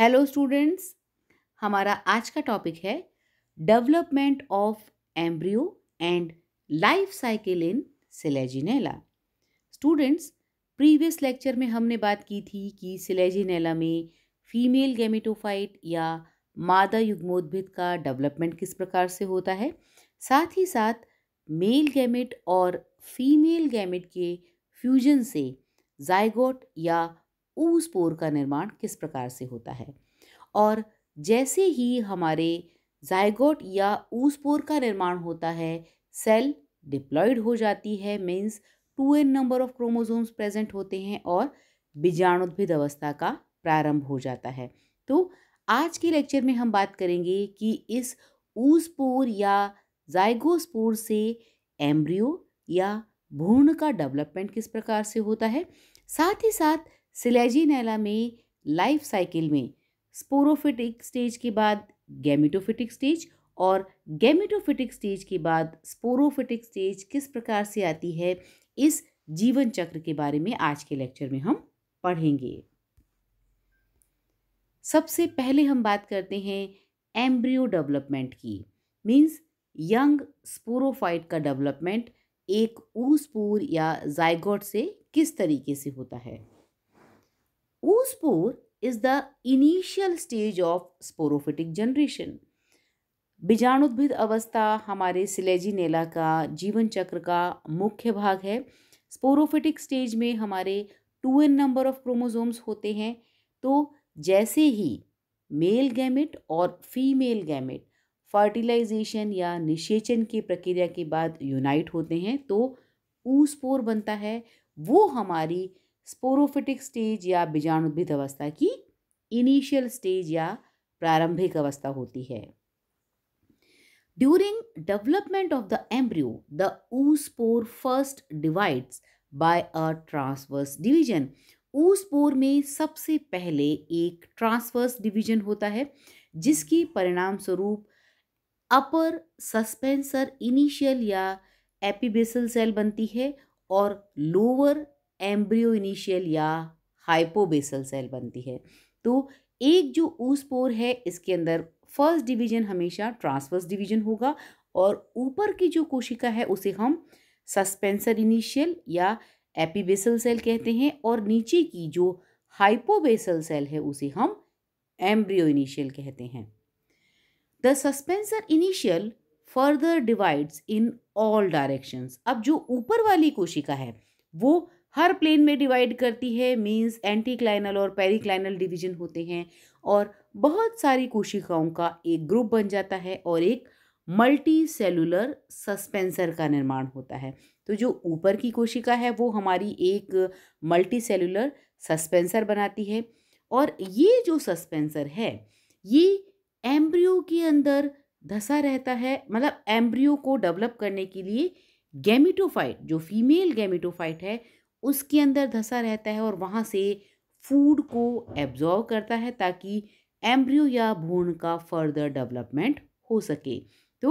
Hello students हमारा आज का टॉपिक है development of embryo and life cycle in Selaginella students previous lecture में हमने बात की थी कि सिलेजिनेला में फीमेल गेमिटोफाइट या मादा युग्मोद्भिद का डेवलपमेंट किस प्रकार से होता है साथ ही साथ मेल गैमेट और फीमेल गैमेट के फ्यूजन से जायगोट या ऊस पोर का निर्माण किस प्रकार से होता है और जैसे ही हमारे जायगोट या ऊस पोर का निर्माण होता है सेल डिप्लॉयड हो जाती है means two N number of chromosomes present होते हैं और बीजाणुद्भिद अवस्था का प्रारंभ हो जाता है तो आज के लेक्चर में हम बात करेंगे कि इस ऊसपोर या जाइगोस्पोर से एम्ब्रियो या भ्रूण का डेवलपमेंट किस प्रकार से होता है साथ ही साथ सिलेजिनेला में लाइफ साइकिल में स्पोरोफिटिक स्टेज के बाद गैमिटोफिटिक स्टेज और गैमिटोफिटिक स्टेज के बाद स्पोरोफिटिक स्टेज किस प्रकार से आती है इस जीवन चक्र के बारे में आज के लेक्चर में हम पढ़ेंगे सबसे पहले हम बात करते हैं एम्ब्रियो डेवलपमेंट की मीन्स यंग स्पोरोफाइट का डेवलपमेंट एक ऊसपूर या जायगोट से किस तरीके से होता है oospore is the initial stage of sporophytic generation बीजाणुद्भिद अवस्था हमारे नेला का जीवन चक्र का मुख्य भाग है स्पोरोफिटिक स्टेज में हमारे two N number of chromosomes होते हैं तो जैसे ही मेल गैमेट और फीमेल गैमेट फर्टिलाइजेशन या निषेचन की प्रक्रिया के बाद यूनाइट होते हैं तो स्पोर बनता है वो हमारी स्पोरोफिटिक स्टेज या बीजाणु उद्भिद अवस्था की इनिशियल स्टेज या प्रारंभिक अवस्था होती है during development of the embryo the oospore first divides by a transverse division oospore में सबसे पहले एक ट्रांसवर्स डिविजन होता है जिसकी परिणाम स्वरूप अपर सस्पेंसर इनिशियल या एपिबेसल सेल बनती है और लोअर एम्ब्रियो इनिशियल या हाइपोबेसल सेल बनती है तो एक जो ऊसपोर पोर है इसके अंदर फर्स्ट डिवीजन हमेशा ट्रांसवर्स डिवीजन होगा और ऊपर की जो कोशिका है उसे हम सस्पेंसर इनिशियल या एपीबेसल सेल कहते हैं और नीचे की जो हाइपोबेसल सेल है उसे हम एम्ब्रियो इनिशियल कहते हैं the suspensor initial further divides in all directions अब जो ऊपर वाली कोशिका है वो हर प्लेन में डिवाइड करती है मीन्स एंटी क्लाइनल और पेरिक्लाइनल डिवीजन होते हैं और बहुत सारी कोशिकाओं का एक ग्रुप बन जाता है और एक मल्टी सेलुलर सस्पेंसर का निर्माण होता है तो जो ऊपर की कोशिका है वो हमारी एक मल्टी सेलुलर सस्पेंसर बनाती है और ये जो सस्पेंसर है ये एम्ब्रियो के अंदर धसा रहता है मतलब एम्ब्रियो को डेवलप करने के लिए गैमिटोफाइट जो फीमेल गैमिटोफाइट है उसके अंदर धंसा रहता है और वहाँ से फूड को एब्जॉर्व करता है ताकि एम्ब्रियो या भ्रूण का फर्दर डेवलपमेंट हो सके तो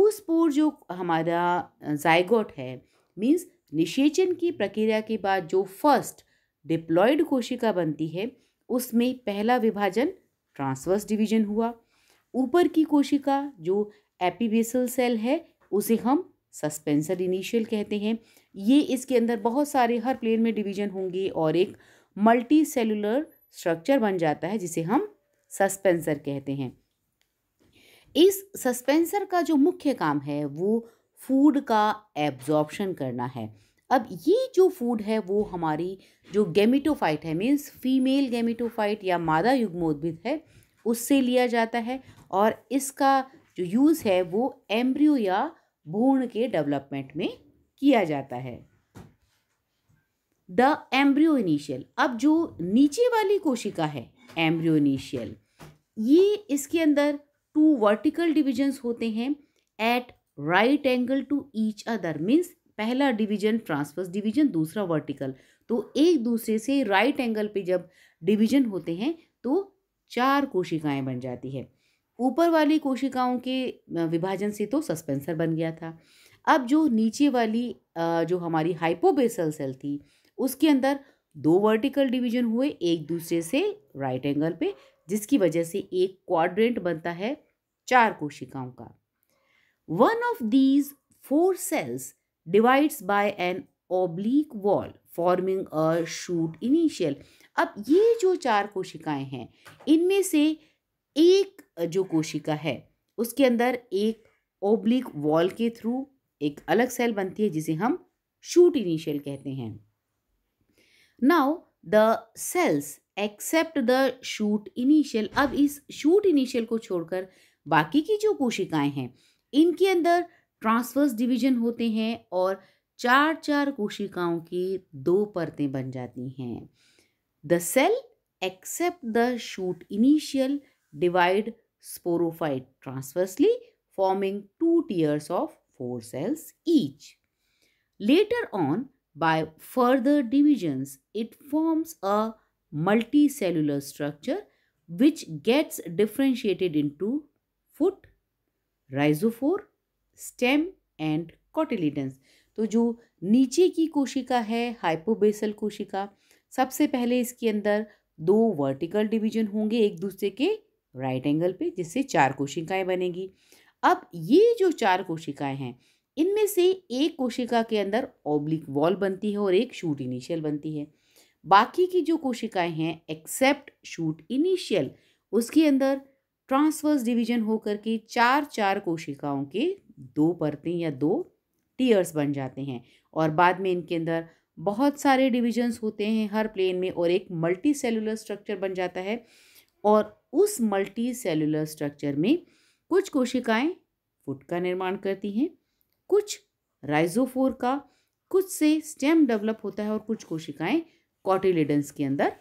ऊस पोर जो हमारा जायगोट है मीन्स निषेचन की प्रक्रिया के बाद जो फर्स्ट डिप्लॉयड कोशिका बनती है उसमें पहला विभाजन ट्रांसवर्स डिवीजन हुआ ऊपर की कोशिका जो एपीबेसल सेल है उसे हम सस्पेंसर इनिशियल कहते हैं ये इसके अंदर बहुत सारे हर प्लेन में डिवीजन होंगे और एक मल्टी सेलुलर स्ट्रक्चर बन जाता है जिसे हम सस्पेंसर कहते हैं इस सस्पेंसर का जो मुख्य काम है वो फूड का एब्जॉर्प्शन करना है अब ये जो फूड है वो हमारी जो गेमिटोफाइट है मीन्स फीमेल गेमिटोफाइट या मादा युग्मोद्भिद है उससे लिया जाता है और इसका जो यूज़ है वो एम्ब्रियो या भूण के डेवलपमेंट में किया जाता है द एम्ब्रियो इनिशियल अब जो नीचे वाली कोशिका है एम्ब्रियो इनिशियल ये इसके अंदर टू वर्टिकल डिविजन्स होते हैं at right angle to each other means पहला डिवीजन ट्रांसफर्स डिवीजन दूसरा वर्टिकल तो एक दूसरे से राइट एंगल पे जब डिवीजन होते हैं तो चार कोशिकाएं बन जाती है ऊपर वाली कोशिकाओं के विभाजन से तो सस्पेंसर बन गया था अब जो नीचे वाली जो हमारी हाइपोबेसल सेल थी उसके अंदर दो वर्टिकल डिवीजन हुए एक दूसरे से राइट एंगल पे जिसकी वजह से एक क्वाड्रेंट बनता है चार कोशिकाओं का one of these four cells divides by an oblique wall forming a shoot initial अब ये जो चार कोशिकाएं हैं इनमें से एक जो कोशिका है उसके अंदर एक ओब्लिक वॉल के थ्रू एक अलग सेल बनती है जिसे हम शूट इनिशियल कहते हैं now the cells except the shoot initial अब इस शूट इनिशियल को छोड़कर बाकी की जो कोशिकाएं हैं इनके अंदर ट्रांसवर्स डिवीजन होते हैं और चार चार कोशिकाओं की दो परतें बन जाती हैं the cell except the shoot initial divide sporophyte transversely forming two tiers of four cells each. Later on, by further divisions, it forms a multicellular structure which gets differentiated into foot, rhizophore, stem and cotyledons. तो जो नीचे की कोशिका है hypobasal कोशिका सबसे पहले इसके अंदर दो वर्टिकल डिवीजन होंगे एक दूसरे के राइट right एंगल पे जिससे चार कोशिकाएं बनेंगी अब ये जो चार कोशिकाएं हैं इनमें से एक कोशिका के अंदर ओब्लिक वॉल बनती है और एक शूट इनिशियल बनती है बाकी की जो कोशिकाएं हैं एक्सेप्ट शूट इनिशियल उसके अंदर ट्रांसवर्स डिवीजन होकर के चार चार कोशिकाओं के दो परतें या दो टीयर्स बन जाते हैं और बाद में इनके अंदर बहुत सारे डिविजन्स होते हैं हर प्लेन में और एक मल्टी सेलुलर स्ट्रक्चर बन जाता है और उस मल्टी सेलुलर स्ट्रक्चर में कुछ कोशिकाएं फुट का निर्माण करती हैं कुछ राइजोफोर का कुछ से स्टेम डेवलप होता है और कुछ कोशिकाएं कॉटिलिडन्स के अंदर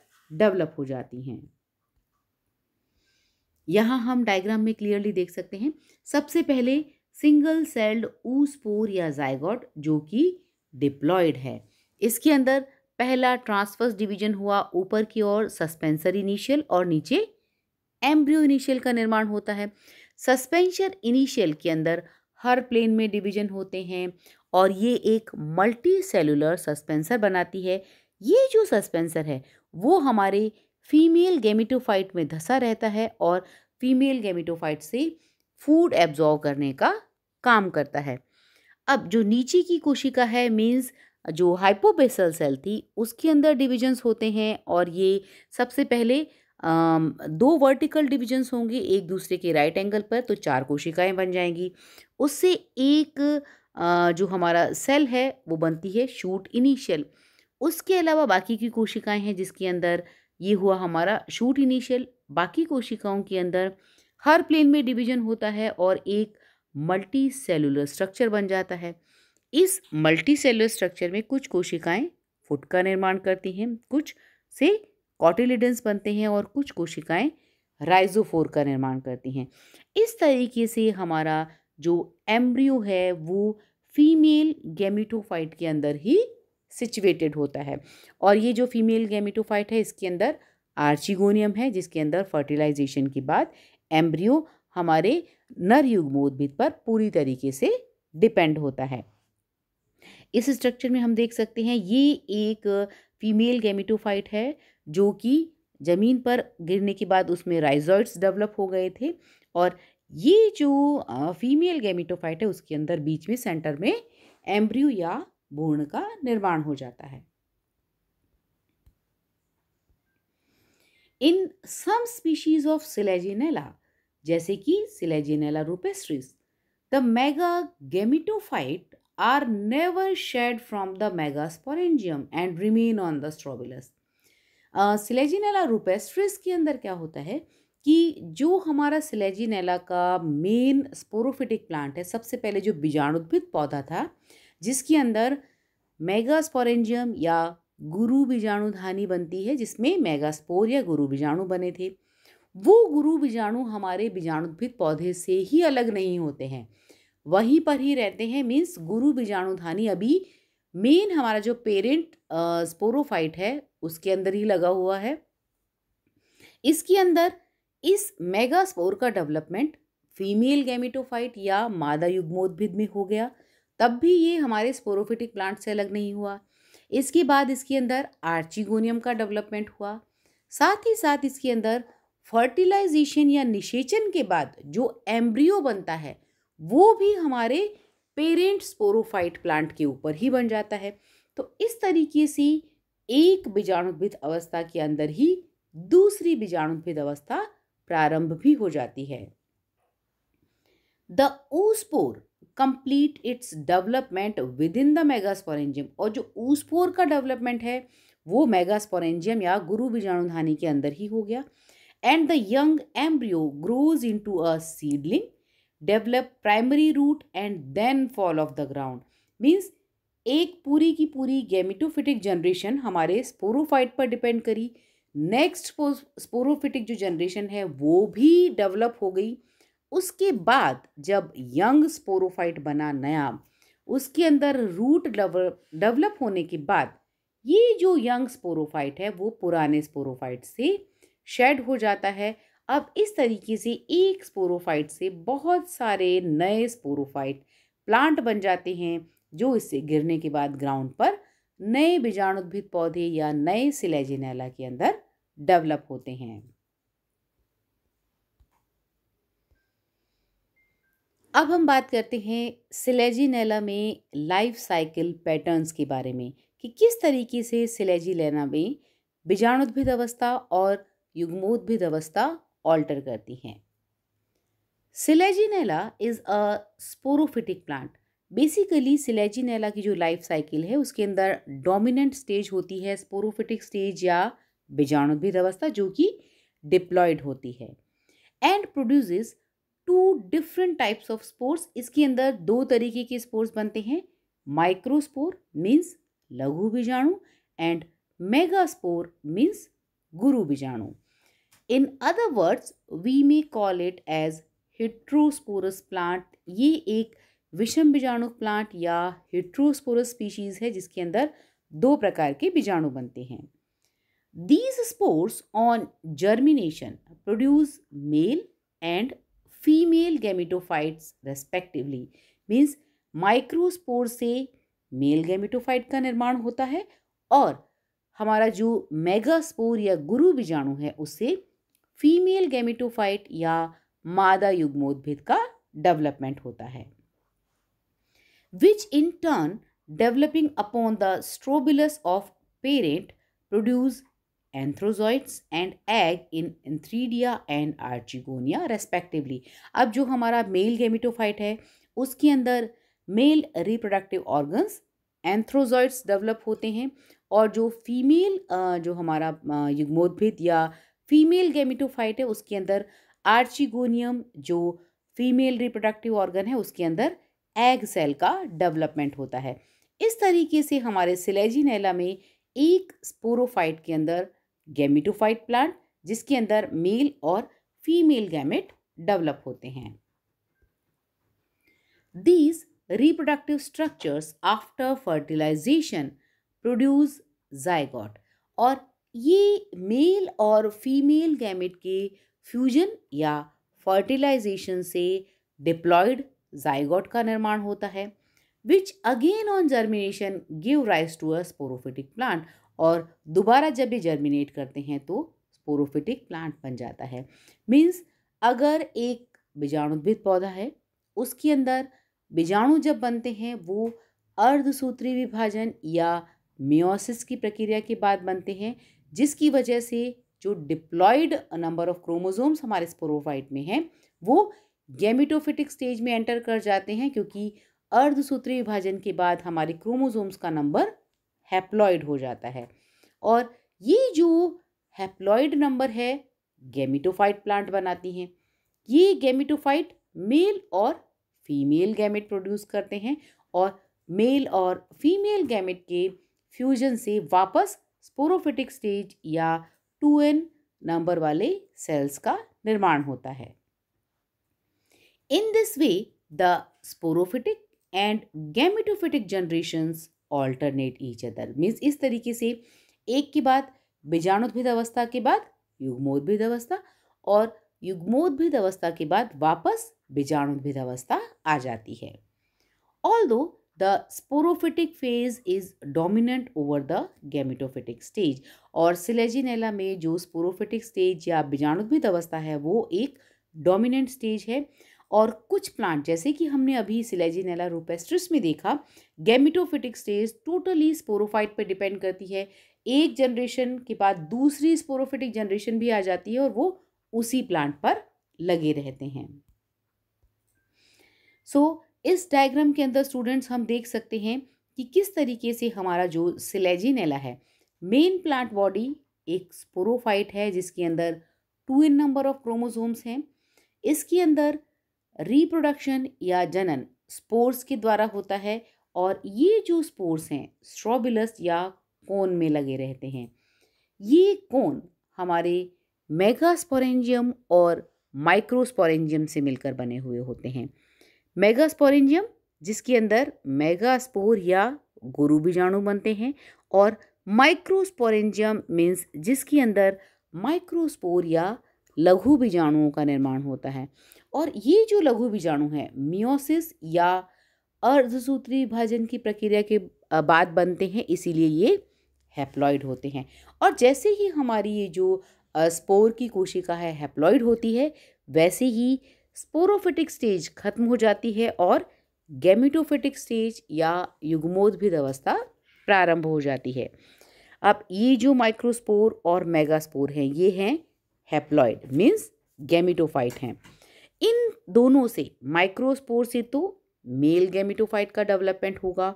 डेवलप हो जाती हैं यहाँ हम डायग्राम में क्लियरली देख सकते हैं सबसे पहले सिंगल सेल्ड ऊसपोर या जायगॉट जो कि डिप्लॉयड है इसके अंदर पहला ट्रांसफर्स डिवीजन हुआ ऊपर की ओर सस्पेंसर इनिशियल और नीचे एम्ब्रियो इनिशियल का निर्माण होता है सस्पेंशन इनिशियल के अंदर हर प्लेन में डिवीजन होते हैं और ये एक मल्टी सेलुलर सस्पेंसर बनाती है ये जो सस्पेंसर है वो हमारे फीमेल गेमिटोफाइट में धसा रहता है और फीमेल गेमिटोफाइट से फूड एब्जॉर्व करने का काम करता है अब जो नीचे की कोशिका है मीन्स जो हाइपोबेसल सेल थी उसके अंदर डिविजन्स होते हैं और ये सबसे पहले दो वर्टिकल डिविजन्स होंगे एक दूसरे के राइट एंगल पर तो चार कोशिकाएं बन जाएंगी उससे एक जो हमारा सेल है वो बनती है शूट इनिशियल उसके अलावा बाकी की कोशिकाएं हैं जिसके अंदर ये हुआ हमारा शूट इनिशियल बाकी कोशिकाओं के अंदर हर प्लेन में डिवीजन होता है और एक मल्टी सेलुलर स्ट्रक्चर बन जाता है इस मल्टी सेलुलर स्ट्रक्चर में कुछ कोशिकाएं फुट का निर्माण करती हैं कुछ से कॉटिलिडेंस बनते हैं और कुछ कोशिकाएं राइजोफोर का निर्माण करती हैं इस तरीके से हमारा जो एम्ब्रियो है वो फीमेल गेमिटोफाइट के अंदर ही सिचुएटेड होता है और ये जो फीमेल गेमिटोफाइट है इसके अंदर आर्चिगोनियम है जिसके अंदर फर्टिलाइजेशन के बाद एम्ब्रियो हमारे नर युग्मोद्भिद पर पूरी तरीके से डिपेंड होता है इस स्ट्रक्चर में हम देख सकते हैं ये एक फीमेल गेमिटोफाइट है जो कि ज़मीन पर गिरने के बाद उसमें राइजॉइड्स डेवलप हो गए थे और ये जो फीमेल गैमिटोफाइट है उसके अंदर बीच में सेंटर में एम्ब्रियो या भूर्ण का निर्माण हो जाता है in some species of Selaginella जैसे कि Selaginella rupestris the mega gametophyte are never shed from the sporangium and remain on the strobilus Selaginella rupestris के अंदर क्या होता है कि जो हमारा सिलेजिनेला का मेन स्पोरोफिटिक प्लांट है सबसे पहले जो बीजाणुद्भिद पौधा था जिसके अंदर मेगास्पोरेंजियम या गुरु बीजाणुधानी बनती है जिसमें मेगास्पोर या गुरु बीजाणु बने थे वो गुरु बीजाणु हमारे बीजाणुद्भिद पौधे से ही अलग नहीं होते हैं वहीं पर ही रहते हैं मीन्स गुरु बीजाणुधानी अभी मेन हमारा जो पेरेंट स्पोरोफाइट है उसके अंदर ही लगा हुआ है इसके अंदर इस मेगा स्पोर का डेवलपमेंट फीमेल गैमिटोफाइट या मादा युग्मोद्भिद में हो गया तब भी ये हमारे स्पोरोफिटिक प्लांट से अलग नहीं हुआ इसके बाद इसके अंदर आर्चिगोनियम का डेवलपमेंट हुआ साथ ही साथ इसके अंदर फर्टिलाइजेशन या निषेचन के बाद जो एम्ब्रियो बनता है वो भी हमारे पेरेंट स्पोरोफाइट प्लांट के ऊपर ही बन जाता है तो इस तरीके से एक बीजाणुभिद अवस्था के अंदर ही दूसरी बीजाणुभिद अवस्था प्रारंभ भी हो जाती है the oospore complete its development within the megasporangium और जो ऊस्पोर का डेवलपमेंट है वो मेगास्पोरेंजियम या गुरु बीजाणुधानी के अंदर ही हो गया and the young embryo grows into a seedling develop primary root and then fall off the ground means एक पूरी की पूरी गेमिटोफिटिक जनरेशन हमारे स्पोरोफाइट पर डिपेंड करी नेक्स्ट स्पोरोफिटिक जो जनरेशन है वो भी डेवलप हो गई उसके बाद जब यंग स्पोरोफाइट बना नया उसके अंदर रूट डेवलप होने के बाद ये जो यंग स्पोरोफाइट है वो पुराने स्पोरोफाइट से शेड हो जाता है अब इस तरीके से एक स्पोरोफाइट से बहुत सारे नए स्पोरोफाइट प्लांट बन जाते हैं जो इससे गिरने के बाद ग्राउंड पर नए बीजाणुद्भिद पौधे या नए सिलेजिनेला के अंदर डेवलप होते हैं अब हम बात करते हैं सिलेजिनेला में लाइफ साइकिल पैटर्न्स के बारे में कि किस तरीके से सिलेजिनेला में बीजाणुद्भिद अवस्था और युग्मोद्भिद अवस्था ऑल्टर करती हैं Selaginella is a sporophytic plant basically Selaginella की जो लाइफ साइकिल है उसके अंदर डोमिनेंट स्टेज होती है स्पोरोफिटिक स्टेज या भी अवस्था जो कि डिप्लॉयड होती है and produces two different types of spores इसके अंदर दो तरीके के स्पोर्स बनते हैं माइक्रोस्पोर मीन्स लघु बीजाणु एंड मेगा स्पोर मीन्स गुरु बीजाणु in other words we may call it as heterosporous plant ये एक विषम बीजाणु प्लांट या हिट्रोस्पोरस स्पीशीज़ है जिसके अंदर दो प्रकार के बीजाणु बनते हैं these spores on germination produce male and female gametophytes respectively means microspore से मेल गैमिटोफाइट का निर्माण होता है और हमारा जो मेगास्पोर या गुरु बीजाणु है उससे फीमेल गेमिटोफाइट या मादा युग्मोद्भिद का डेवलपमेंट होता है which in turn developing upon the strobilus of parent produce antherozoids and egg in antheridia and archegonia respectively अब जो हमारा मेल गेमिटोफाइट है उसके अंदर male reproductive organs antherozoids develop होते हैं और जो फीमेल जो हमारा युग्मोद्भिद या फीमेल गेमिटोफाइट है उसके अंदर आर्चिगोनियम जो फीमेल रिप्रोडक्टिव ऑर्गन है उसके अंदर एग सेल का डेवलपमेंट होता है इस तरीके से हमारे सिलेजिनेला में एक स्पोरोफाइट के अंदर गेमिटोफाइट प्लांट जिसके अंदर मेल और फीमेल गैमेट डेवलप होते हैं these reproductive structures after fertilization produce zygote और ये मेल और फीमेल गैमेट के फ्यूजन या फर्टिलाइजेशन से डिप्लॉयड जाइगॉट का निर्माण होता है which again on germination give rise to a sporophytic plant और दोबारा जब ये जर्मिनेट करते हैं तो स्पोरोफिटिक प्लांट बन जाता है मीन्स अगर एक बीजाणुद्भिद पौधा है उसके अंदर बीजाणु जब बनते हैं वो अर्धसूत्री विभाजन या मियोसिस की प्रक्रिया के बाद बनते हैं जिसकी वजह से जो डिप्लॉयड नंबर ऑफ क्रोमोजोम्स हमारे स्पोरोफाइट में हैं वो गेमिटोफिटिक स्टेज में एंटर कर जाते हैं क्योंकि अर्धसूत्री विभाजन के बाद हमारे क्रोमोज़ोम्स का नंबर हैप्लॉयड हो जाता है और ये जो हैप्लॉयड नंबर है गेमिटोफाइट प्लांट बनाती हैं ये गेमिटोफाइट मेल और फीमेल गैमेट प्रोड्यूस करते हैं और मेल और फीमेल गैमेट के फ्यूजन से वापस स्पोरोफिटिक स्टेज या टू एन नंबर वाले सेल्स का निर्माण होता है in this way the sporophytic and gametophytic generations alternate each other means इस तरीके से एक के बाद बीजाणुद्भिद अवस्था के बाद युग्मोद्भिद अवस्था और युग्मोद्भिद अवस्था के बाद वापस बीजाणुद्भिद अवस्था आ जाती है ऑल दो the sporophytic phase is dominant over the gametophytic stage और सिलेजिनेला में जो स्पोरोफिटिक स्टेज या बीजाणुद्भिद अवस्था है वो एक डोमिनेंट स्टेज है और कुछ प्लांट जैसे कि हमने अभी सिलेजिनेला रूपेस्ट्रिस में देखा गैमिटोफिटिक स्टेज टोटली स्पोरोफाइट पर डिपेंड करती है एक जनरेशन के बाद दूसरी स्पोरोफिटिक जनरेशन भी आ जाती है और वो उसी प्लांट पर लगे रहते हैं सो so, इस डायग्राम के अंदर स्टूडेंट्स हम देख सकते हैं कि किस तरीके से हमारा जो सिलेजिनेला है मेन प्लांट बॉडी एक स्पोरोफाइट है जिसके अंदर two N number of chromosomes हैं इसके अंदर रिप्रोडक्शन या जनन स्पोर्स के द्वारा होता है और ये जो स्पोर्स हैं स्ट्रॉबिलस या कोन में लगे रहते हैं ये कोन हमारे मेगास्पोरेंजियम और माइक्रोस्पोरेंजियम से मिलकर बने हुए होते हैं मेगास्पोरेंजियम जिसके अंदर मेगास्पोर या गुरु बीजाणु बनते हैं और माइक्रोस्पोरेंजियम मीन्स जिसके अंदर माइक्रोस्पोर या लघु बीजाणुओं का निर्माण होता है और ये जो लघु बीजाणु हैं मियोसिस या अर्धसूत्री विभाजन की प्रक्रिया के बाद बनते हैं इसीलिए ये हैप्लॉइड होते हैं और जैसे ही हमारी ये जो स्पोर की कोशिका है हैप्लॉइड होती है वैसे ही स्पोरोफिटिक स्टेज खत्म हो जाती है और गेमिटोफिटिक स्टेज या युग्मोद्भिद अवस्था प्रारंभ हो जाती है अब ये जो माइक्रोस्पोर और मेगास्पोर हैं ये हैं हैप्लॉयड मीन्स गेमिटोफाइट हैं इन दोनों से माइक्रोस्पोर से तो मेल गेमिटोफाइट का डेवलपमेंट होगा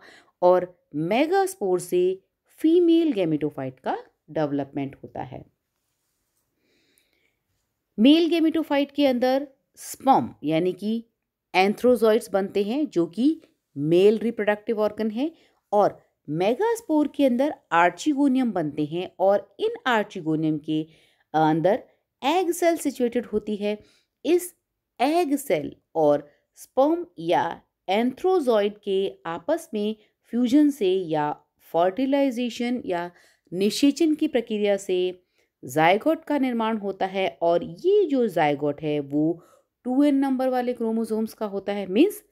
और मेगास्पोर से फीमेल गेमिटोफाइट का डेवलपमेंट होता है मेल गेमिटोफाइट के अंदर स्पम यानी कि एंथ्रोजॉइड्स बनते हैं जो कि मेल रिप्रोडक्टिव ऑर्गन है और मेगास्पोर के अंदर आर्चिगोनियम बनते हैं और इन आर्चिगोनियम के अंदर एग सेल सिचुएटेड होती है इस एग सेल और स्पम या एंथ्रोजॉइड के आपस में फ्यूजन से या फर्टिलाइजेशन या निषेचन की प्रक्रिया से जायगोट का निर्माण होता है और ये जो जायगोट है वो टू एन नंबर वाले क्रोमोसोम्स का होता है मीन्स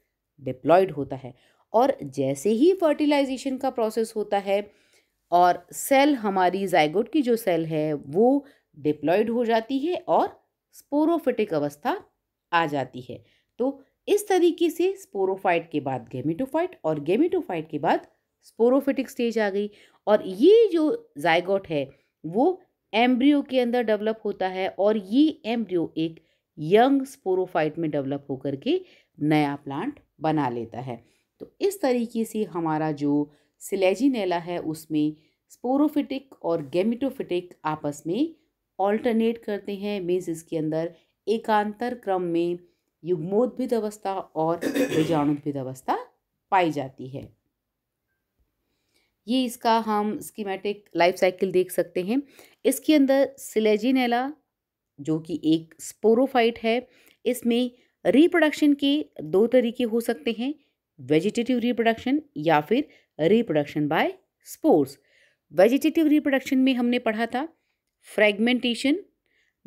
डिप्लॉयड होता है और जैसे ही फर्टिलाइजेशन का प्रोसेस होता है और सेल हमारी जायगोट की जो सेल है वो डिप्लॉयड हो जाती है और स्पोरोफिटिक अवस्था आ जाती है तो इस तरीके से स्पोरोफाइट के बाद गेमिटोफाइट और गेमिटोफाइट के बाद स्पोरोफिटिक स्टेज आ गई और ये जो जायगोट है वो एम्ब्रियो के अंदर डेवलप होता है और ये एम्ब्रियो एक यंग स्पोरोफाइट में डेवलप होकर के नया प्लांट बना लेता है तो इस तरीके से हमारा जो सिलेजिनेला है उसमें स्पोरोफिटिक और गेमिटोफिटिक आपस में ऑल्टरनेट करते हैं मीन्स इसके अंदर एकांतर क्रम में युग्मोद्भिद अवस्था और बीजाणुद्भिद अवस्था पाई जाती है ये इसका हम स्कीमेटिक लाइफ साइकिल देख सकते हैं इसके अंदर सिलेजिनेला जो कि एक स्पोरोफाइट है इसमें रिप्रोडक्शन के दो तरीके हो सकते हैं वेजिटेटिव रिप्रोडक्शन या फिर reproduction by spores vegetative reproduction में हमने पढ़ा था फ्रेगमेंटेशन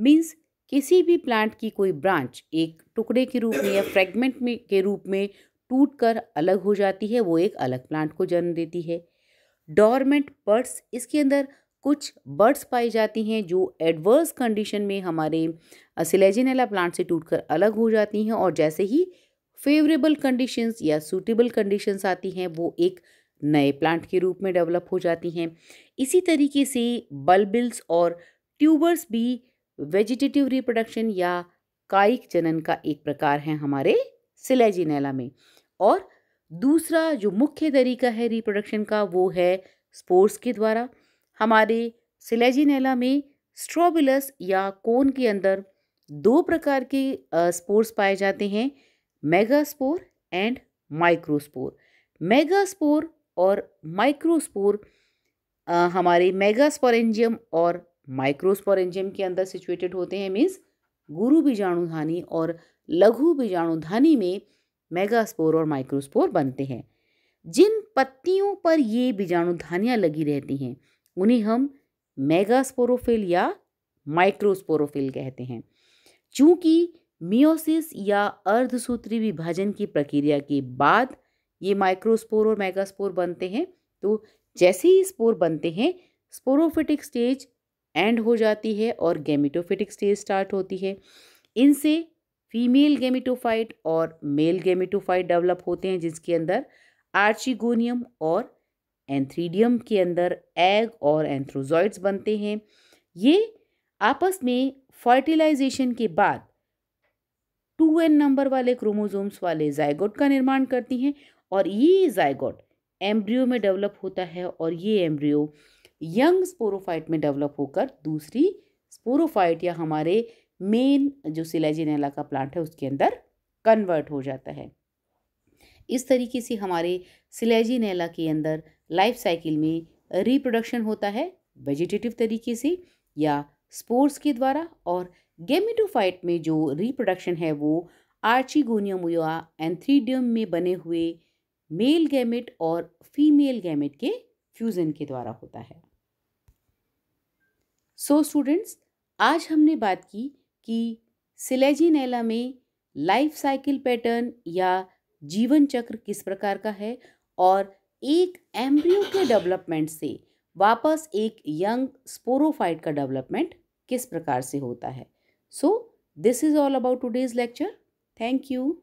मीन्स किसी भी प्लांट की कोई ब्रांच एक टुकड़े के रूप में या फ्रेगमेंट में के रूप में टूट कर अलग हो जाती है वो एक अलग प्लांट को जन्म देती है डॉर्मेंट बर्ड्स इसके अंदर कुछ बर्ड्स पाई जाती हैं जो एडवर्स कंडीशन में हमारे सिलेजिनेला प्लांट से टूटकर अलग हो जाती हैं और जैसे ही फेवरेबल कंडीशंस या सूटेबल कंडीशंस आती हैं वो एक नए प्लांट के रूप में डेवलप हो जाती हैं इसी तरीके से बल्बिल्स और ट्यूबर्स भी वेजिटेटिव रिप्रोडक्शन या कायिक जनन का एक प्रकार है हमारे सिलेजिनेला में और दूसरा जो मुख्य तरीका है रिप्रोडक्शन का वो है स्पोर्ट्स के द्वारा हमारे सिलेजिनेला में स्ट्रोबिलस या कोन के अंदर दो प्रकार के स्पोर्स पाए जाते हैं मेगास्पोर एंड माइक्रोस्पोर मेगास्पोर और माइक्रोस्पोर हमारे मेगास्पोरेंजियम और माइक्रोस्पोरेंजियम के अंदर सिचुएटेड होते हैं मीन्स गुरु बीजाणुधानी और लघु बीजाणुधानी में मेगास्पोर और माइक्रोस्पोर बनते हैं जिन पत्तियों पर ये बीजाणुधानियाँ लगी रहती हैं उन्हें हम मेगास्पोरोफिल या माइक्रोस्पोरोफिल कहते हैं चूँकि मियोसिस या अर्धसूत्री विभाजन की प्रक्रिया के बाद ये माइक्रोस्पोर और मेगास्पोर बनते हैं तो जैसे ही स्पोर बनते हैं स्पोरोफिटिक स्टेज एंड हो जाती है और गेमिटोफिटिक स्टेज स्टार्ट होती है इनसे फीमेल गेमिटोफाइट और मेल गेमिटोफाइट डेवलप होते हैं जिसके अंदर आर्चिगोनियम और एंथ्रीडियम के अंदर एग और एंथ्रोजॉइड्स बनते हैं ये आपस में फर्टिलाइजेशन के बाद टू एन नंबर वाले क्रोमोजोम्स वाले जायगोट का निर्माण करती हैं और ये जायगोट एम्ब्रियो में डेवलप होता है और ये एम्ब्रियो यंग स्पोरोफाइट में डेवलप होकर दूसरी स्पोरोफाइट या हमारे मेन जो सिलेजिनेला का प्लांट है उसके अंदर कन्वर्ट हो जाता है इस तरीके से हमारे सिलेजिनेला के अंदर लाइफ साइकिल में रिप्रोडक्शन होता है वेजिटेटिव तरीके से या स्पोर्ट्स के द्वारा और गेमिटोफाइट में जो रिप्रोडक्शन है वो आर्चिगोनियम या एंथ्रीडियम में बने हुए मेल गैमेट और फीमेल गैमेट के फ्यूज़न के द्वारा होता है सो so स्टूडेंट्स आज हमने बात की कि सिलेजिनेला में लाइफ साइकिल पैटर्न या जीवन चक्र किस प्रकार का है और एक एम्ब्रियो के डेवलपमेंट से वापस एक यंग स्पोरोफाइट का डेवलपमेंट किस प्रकार से होता है so this is all about today's lecture thank you